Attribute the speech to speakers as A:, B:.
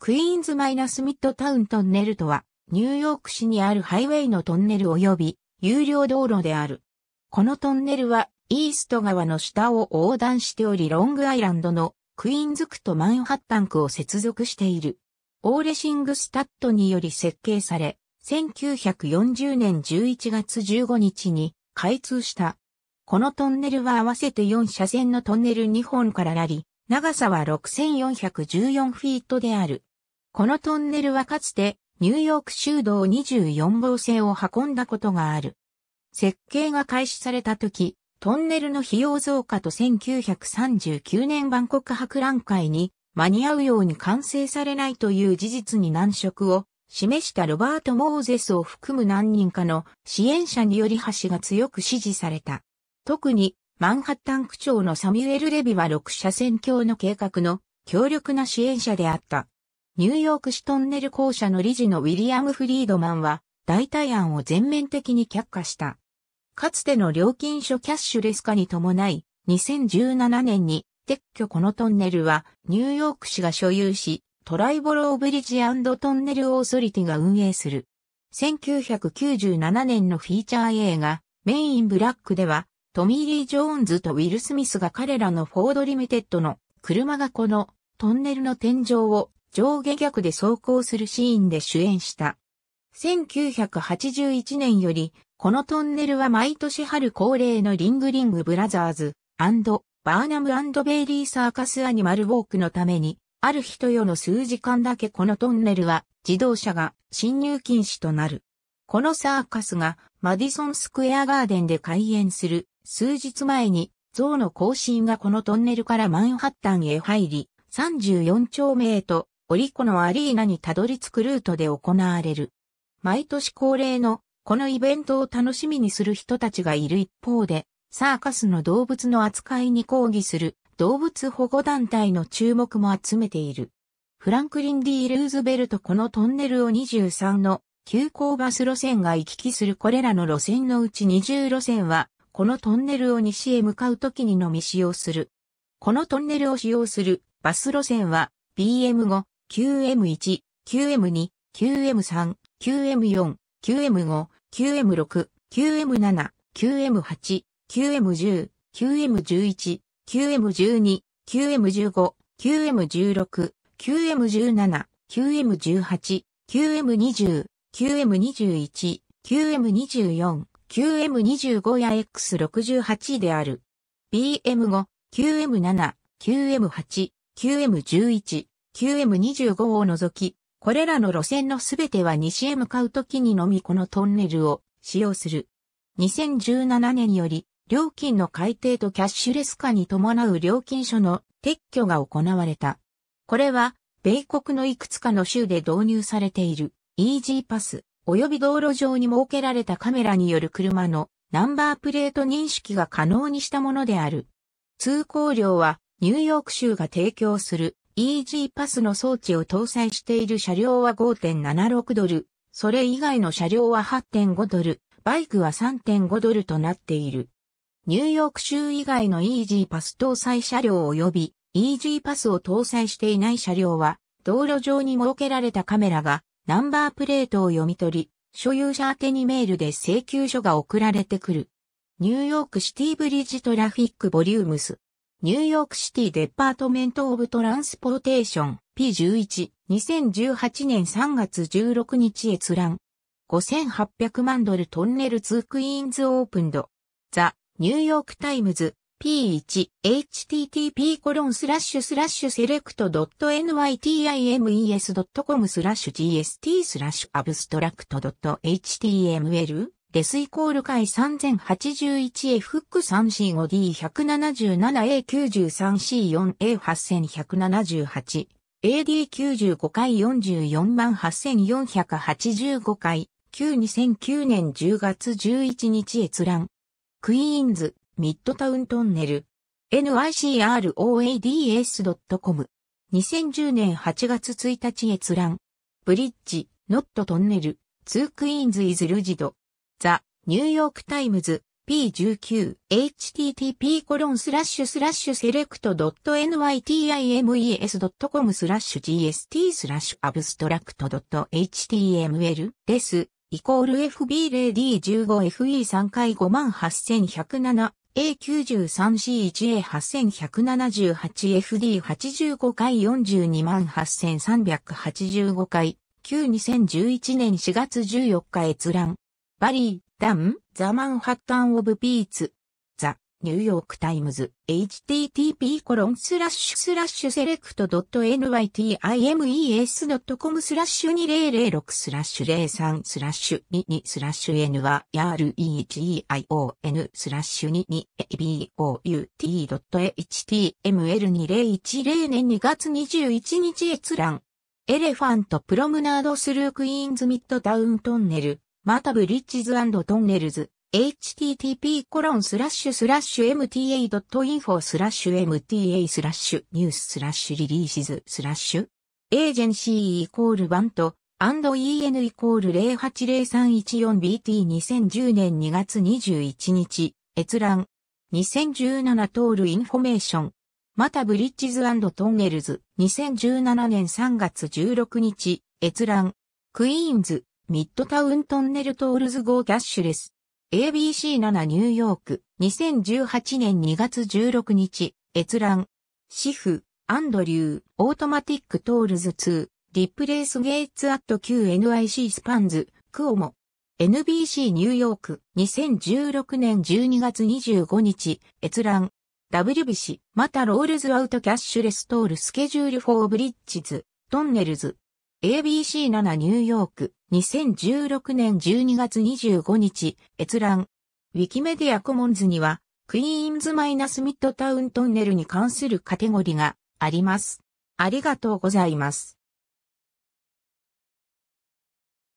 A: クイーンズ・マイナス・ミッドタウン・トンネルとは、ニューヨーク市にあるハイウェイのトンネル及び有料道路である。このトンネルは、イースト川の下を横断しており、ロングアイランドのクイーンズ区とマンハッタン区を接続している。オーレシングスタッドにより設計され、1940年11月15日に開通した。このトンネルは合わせて4車線のトンネル2本からなり、長さは6414フィートである。このトンネルはかつてニューヨーク州道24号線を運んだことがある。設計が開始された時、トンネルの費用増加と1939年万国博覧会に間に合うように完成されないという事実に難色を示したロバート・モーゼスを含む何人かの支援者により橋が強く支持された。特にマンハッタン区長のサミュエル・レビは6車線橋の計画の強力な支援者であった。ニューヨーク市トンネル公社の理事のウィリアム・フリードマンは、代替案を全面的に却下した。かつての料金所キャッシュレス化に伴い、2017年に撤去このトンネルはニューヨーク市が所有し、トライボローブリッジトンネルオーソリティが運営する。1997年のフィーチャー映画、メインブラックでは、トミー・リー・ジョーンズとウィル・スミスが彼らのフォード・リミテッドの車がこのトンネルの天井を上下逆で走行するシーンで主演した。1981年より、このトンネルは毎年春恒例のリングリングブラザーズバーナムベイリーサーカスアニマルウォークのために、ある人よの数時間だけこのトンネルは自動車が進入禁止となる。このサーカスがマディソンスクエアガーデンで開園する数日前に象の行進がこのトンネルからマンハッタンへ入り、34丁目へとオリコのアリーナにたどり着くルートで行われる。毎年恒例のこのイベントを楽しみにする人たちがいる一方で、サーカスの動物の扱いに抗議する動物保護団体の注目も集めている。フランクリン・ D・ ルーズベルトこのトンネルを23の急行バス路線が行き来するこれらの路線のうち20路線は、このトンネルを西へ向かうときにのみ使用する。このトンネルを使用するバス路線は BM5、QM1、QM2、QM3、QM4、QM5、QM6、QM7、QM8、QM10、QM11、QM12、QM15、QM16、QM17、QM18、QM20、QM21、QM24、QM25 や X68 である。BM5、QM7、QM8、QM11、QM25 を除き、これらの路線のすべては西へ向かうときにのみこのトンネルを使用する。2017年より、料金の改定とキャッシュレス化に伴う料金所の撤去が行われた。これは、米国のいくつかの州で導入されている EG パス及び道路上に設けられたカメラによる車のナンバープレート認識が可能にしたものである。通行料はニューヨーク州が提供する EG パスの装置を搭載している車両は5.76ドル、それ以外の車両は8.5ドル、バイクは3.5ドルとなっている。ニューヨーク州以外の EG パス搭載車両及び EG パスを搭載していない車両は、道路上に設けられたカメラがナンバープレートを読み取り、所有者宛てにメールで請求書が送られてくる。ニューヨークシティブリッジトラフィックボリュームス。ニューヨークシティデパートメントオブトランスポーテーション P11、2018年3月16日閲覧。5800万ドルトンネル2クイーンズオープンド。ザ・ニューヨークタイムズ P1、http コロンスラッシュスラッシュセレクト .nytimes.com スラッシュ gst スラッシュアブストラクト .html デスイコール回 3081A フック 3C5D177A93C4A8178 AD95 回448,485回92009年10月11日閲覧。クイーンズ、ミッドタウントンネル。nicroads.com。2010年8月1日閲覧。ブリッジ、ノットトンネル、ツークイーンズイズルジド。ザ・ニューヨークタイムズ P19 http コロンスラッシュスラッシュセレクト .nytimes.com スラッシュ gst スラッシュアブストラクト .html です。イコール f b レディー1 5 f e 3回58107 A93C1A8178FD85 回428,385回 Q2011 年4月14日閲覧バリー、ダン、ザ・マンハッタン・オブ・ビーツ、ザ・ニューヨーク・タイムズ、http コロンスラッシュスラッシュセレクト .nytimes.com スラッシュ2006スラッシュ03スラッシュ22スラッシュ n は region スラッシュ 22bout.html2010 年2月21日閲覧エレファントプロムナードスルークイーンズミッドダウントンネルまたブリッジズトンネルズ、http コロンスラッシュスラッシュ mta.info スラッシュ mta スラッシュニューススラッシュリリーシズスラッシュエージェンシーイコールバント &en イコール 080314bt2010 年2月21日閲覧2017トールインフォメーションまたブリッジズトンネルズ2017年3月16日閲覧クイーンズミッドタウントンネルトールズ号キャッシュレス。ABC7 ニューヨーク、2018年2月16日、閲覧。シフ、アンドリュー、オートマティックトールズ2、リプレイスゲイツアット QNIC スパンズ、クオモ。NBC ニューヨーク、2016年12月25日、閲覧。WBC、またロールズアウトキャッシュレストールスケジュールフォーブリッジズ、トンネルズ。ABC7 ニューヨーク2016年12月25日閲覧ウィキメディアコモンズにはクイーンズマイナスミッドタウントンネルに関するカテゴリがあります。ありがとうございます。